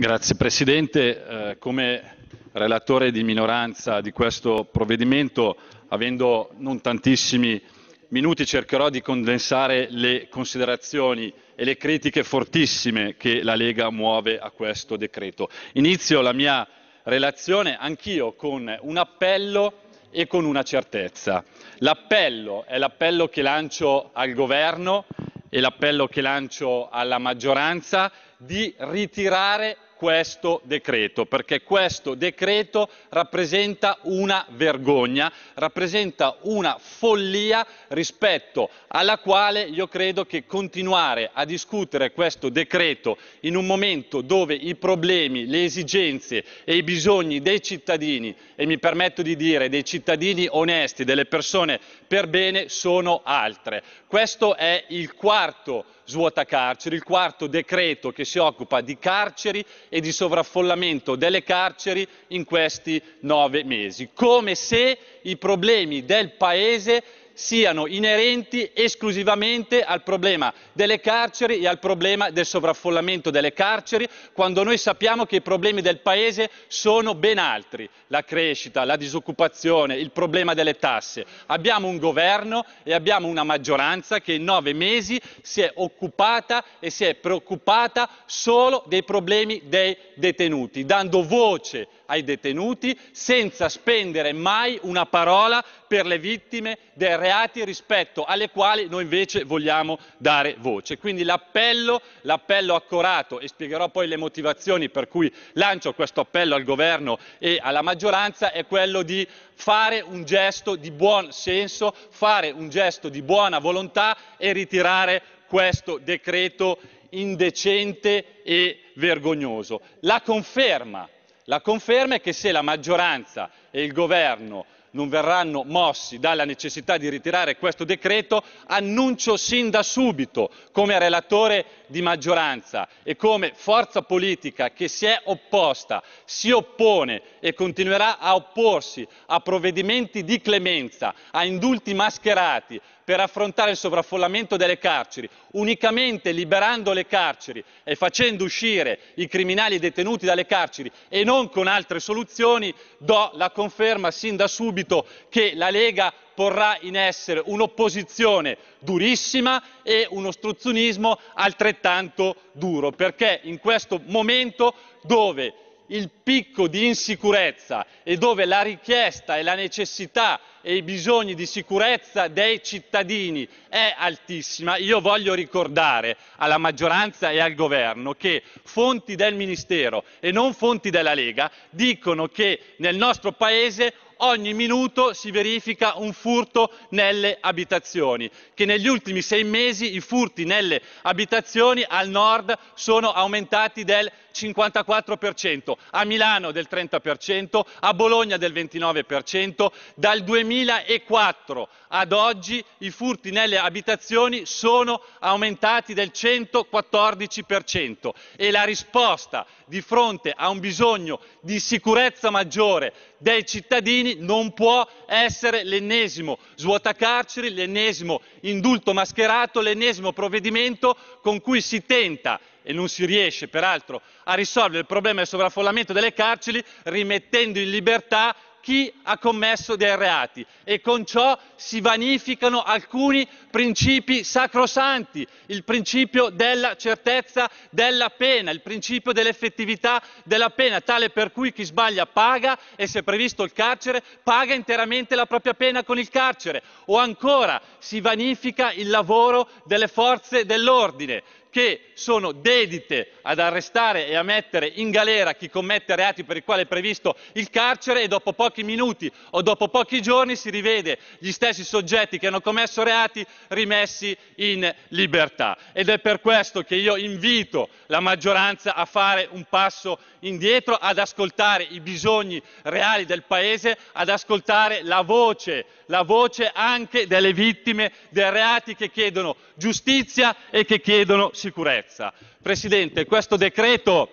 Grazie Presidente. Eh, come relatore di minoranza di questo provvedimento, avendo non tantissimi minuti, cercherò di condensare le considerazioni e le critiche fortissime che la Lega muove a questo decreto. Inizio la mia relazione anch'io con un appello e con una certezza. L'appello è l'appello che lancio al governo e l'appello che lancio alla maggioranza di ritirare questo decreto, perché questo decreto rappresenta una vergogna, rappresenta una follia rispetto alla quale io credo che continuare a discutere questo decreto in un momento dove i problemi, le esigenze e i bisogni dei cittadini, e mi permetto di dire dei cittadini onesti, delle persone per bene, sono altre. Questo è il quarto svuota carceri, il quarto decreto che si occupa di carceri e di sovraffollamento delle carceri in questi nove mesi, come se i problemi del Paese siano inerenti esclusivamente al problema delle carceri e al problema del sovraffollamento delle carceri, quando noi sappiamo che i problemi del Paese sono ben altri, la crescita, la disoccupazione, il problema delle tasse. Abbiamo un governo e abbiamo una maggioranza che in nove mesi si è occupata e si è preoccupata solo dei problemi dei detenuti, dando voce ai detenuti senza spendere mai una parola per le vittime dei reati rispetto alle quali noi invece vogliamo dare voce. Quindi l'appello, l'appello accorato, e spiegherò poi le motivazioni per cui lancio questo appello al governo e alla maggioranza, è quello di fare un gesto di buon senso, fare un gesto di buona volontà e ritirare questo decreto indecente e vergognoso. La conferma la conferma è che se la maggioranza e il governo non verranno mossi dalla necessità di ritirare questo decreto, annuncio sin da subito come relatore di maggioranza e come forza politica che si è opposta, si oppone e continuerà a opporsi a provvedimenti di clemenza, a indulti mascherati per affrontare il sovraffollamento delle carceri, unicamente liberando le carceri e facendo uscire i criminali detenuti dalle carceri e non con altre soluzioni, do la conferma sin da subito che la Lega porrà in essere un'opposizione durissima e un ostruzionismo altrettanto duro, perché in questo momento dove il picco di insicurezza e dove la richiesta e la necessità e i bisogni di sicurezza dei cittadini è altissima. Io voglio ricordare alla maggioranza e al governo che fonti del Ministero e non fonti della Lega dicono che nel nostro Paese ogni minuto si verifica un furto nelle abitazioni, che negli ultimi sei mesi i furti nelle abitazioni al nord sono aumentati del 54%, a Milano del 30%, a Bologna del 29%. Dal 2004 ad oggi i furti nelle abitazioni sono aumentati del 114% e la risposta di fronte a un bisogno di sicurezza maggiore dei cittadini non può essere l'ennesimo svuotacarceri, l'ennesimo indulto mascherato, l'ennesimo provvedimento con cui si tenta e non si riesce peraltro a risolvere il problema del sovraffollamento delle carceri rimettendo in libertà chi ha commesso dei reati e con ciò si vanificano alcuni principi sacrosanti, il principio della certezza della pena, il principio dell'effettività della pena, tale per cui chi sbaglia paga e se è previsto il carcere paga interamente la propria pena con il carcere o ancora si vanifica il lavoro delle forze dell'ordine che sono dedite ad arrestare e a mettere in galera chi commette reati per i quali è previsto il carcere e dopo pochi minuti o dopo pochi giorni si rivede gli stessi soggetti che hanno commesso reati rimessi in libertà. Ed è per questo che io invito la maggioranza a fare un passo indietro, ad ascoltare i bisogni reali del Paese, ad ascoltare la voce, la voce anche delle vittime dei reati che chiedono giustizia e che chiedono sicurezza. Presidente, questo decreto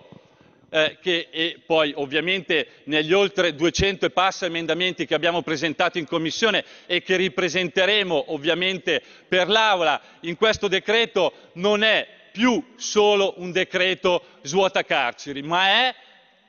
eh, che e poi ovviamente negli oltre 200 e passa emendamenti che abbiamo presentato in Commissione e che ripresenteremo ovviamente per l'Aula in questo decreto non è più solo un decreto svuota carceri, ma è,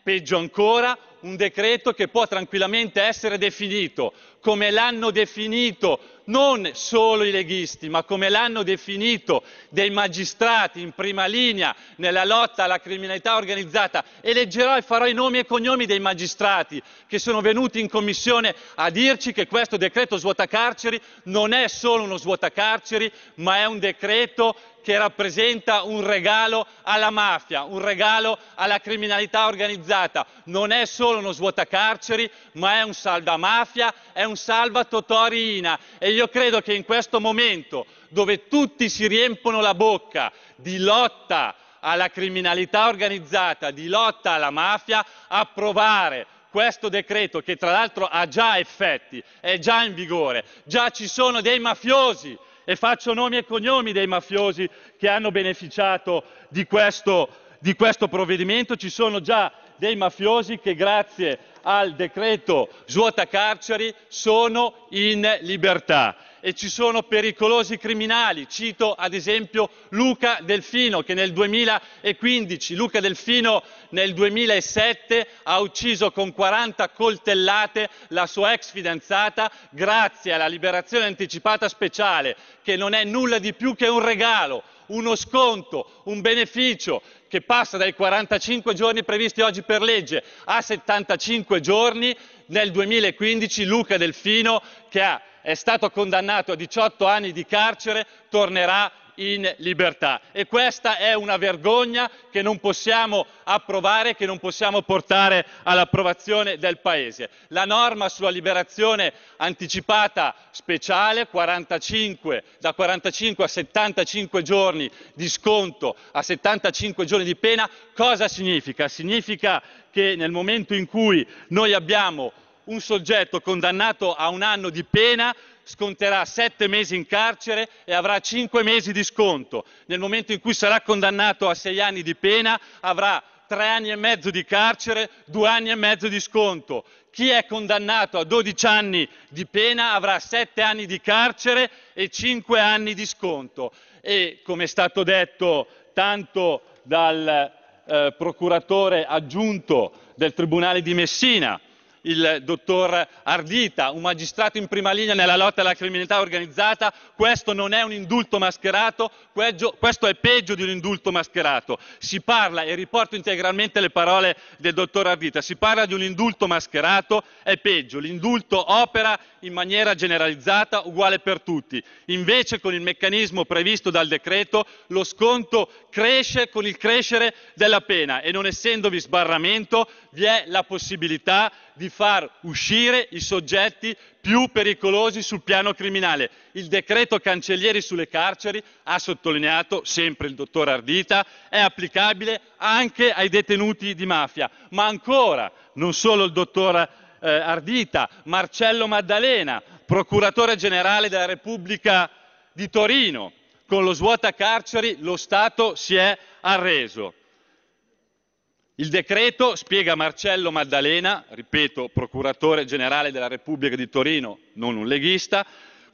peggio ancora, un decreto che può tranquillamente essere definito, come l'hanno definito non solo i leghisti, ma come l'hanno definito dei magistrati in prima linea nella lotta alla criminalità organizzata. E leggerò e farò i nomi e cognomi dei magistrati che sono venuti in commissione a dirci che questo decreto svuotacarceri non è solo uno svuotacarceri, ma è un decreto che rappresenta un regalo alla mafia, un regalo alla criminalità organizzata. Non è solo uno svuotacarceri, ma è un salva mafia, è un salva Totorina io credo che in questo momento, dove tutti si riempono la bocca di lotta alla criminalità organizzata, di lotta alla mafia, approvare questo decreto, che tra l'altro ha già effetti, è già in vigore, già ci sono dei mafiosi, e faccio nomi e cognomi dei mafiosi che hanno beneficiato di questo, di questo provvedimento, ci sono già dei mafiosi che grazie al decreto svuota carceri sono in libertà e ci sono pericolosi criminali. Cito ad esempio Luca Delfino che nel 2015, Luca Delfino nel 2007 ha ucciso con 40 coltellate la sua ex fidanzata grazie alla liberazione anticipata speciale che non è nulla di più che un regalo, uno sconto, un beneficio che passa dai 45 giorni previsti oggi per legge a 75 giorni nel 2015 Luca Delfino, che è stato condannato a 18 anni di carcere, tornerà in libertà. E questa è una vergogna che non possiamo approvare, che non possiamo portare all'approvazione del Paese. La norma sulla liberazione anticipata speciale, 45, da 45 a 75 giorni di sconto a 75 giorni di pena, cosa significa? Significa che nel momento in cui noi abbiamo un soggetto condannato a un anno di pena sconterà sette mesi in carcere e avrà cinque mesi di sconto. Nel momento in cui sarà condannato a sei anni di pena avrà tre anni e mezzo di carcere, due anni e mezzo di sconto. Chi è condannato a 12 anni di pena avrà 7 anni di carcere e 5 anni di sconto. E come è stato detto tanto dal eh, procuratore aggiunto del Tribunale di Messina, il dottor Ardita, un magistrato in prima linea nella lotta alla criminalità organizzata, questo non è un indulto mascherato, questo è peggio di un indulto mascherato. Si parla, e riporto integralmente le parole del dottor Ardita, si parla di un indulto mascherato, è peggio. L'indulto opera in maniera generalizzata, uguale per tutti. Invece con il meccanismo previsto dal decreto, lo sconto cresce con il crescere della pena e non essendovi sbarramento vi è la possibilità di far uscire i soggetti più pericolosi sul piano criminale. Il decreto cancellieri sulle carceri, ha sottolineato sempre il dottor Ardita, è applicabile anche ai detenuti di mafia. Ma ancora, non solo il dottor eh, Ardita, Marcello Maddalena, procuratore generale della Repubblica di Torino, con lo svuota carceri lo Stato si è arreso. Il decreto spiega a Marcello Maddalena, ripeto, procuratore generale della Repubblica di Torino, non un leghista,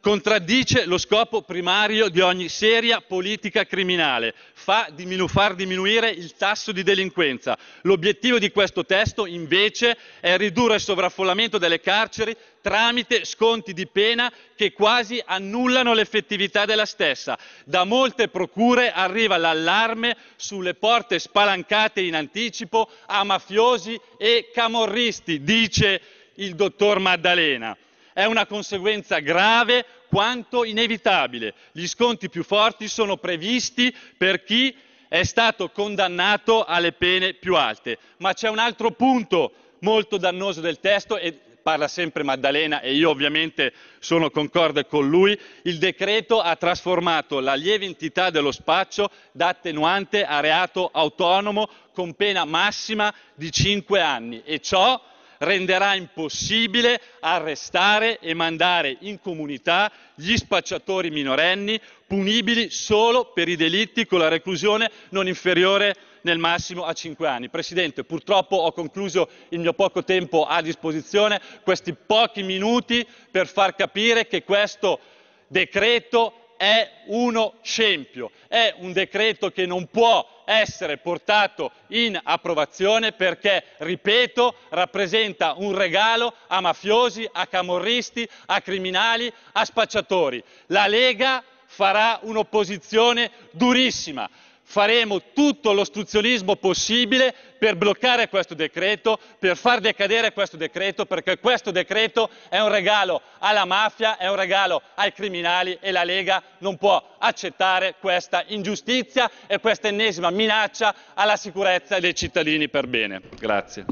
contraddice lo scopo primario di ogni seria politica criminale, fa diminu- far diminuire il tasso di delinquenza. L'obiettivo di questo testo invece è ridurre il sovraffollamento delle carceri tramite sconti di pena che quasi annullano l'effettività della stessa. Da molte procure arriva l'allarme sulle porte spalancate in anticipo a mafiosi e camorristi, dice il dottor Maddalena. È una conseguenza grave quanto inevitabile. Gli sconti più forti sono previsti per chi è stato condannato alle pene più alte. Ma c'è un altro punto molto dannoso del testo e parla sempre Maddalena e io ovviamente sono concorde con lui, il decreto ha trasformato la lieve entità dello spaccio da attenuante a reato autonomo con pena massima di 5 anni e ciò renderà impossibile arrestare e mandare in comunità gli spacciatori minorenni punibili solo per i delitti con la reclusione non inferiore nel massimo a 5 anni. Presidente, purtroppo ho concluso il mio poco tempo a disposizione, questi pochi minuti per far capire che questo decreto è uno scempio, è un decreto che non può essere portato in approvazione perché, ripeto, rappresenta un regalo a mafiosi, a camorristi, a criminali, a spacciatori. La Lega farà un'opposizione durissima faremo tutto l'ostruzionismo possibile per bloccare questo decreto, per far decadere questo decreto, perché questo decreto è un regalo alla mafia, è un regalo ai criminali e la Lega non può accettare questa ingiustizia e questa ennesima minaccia alla sicurezza dei cittadini per bene. Grazie.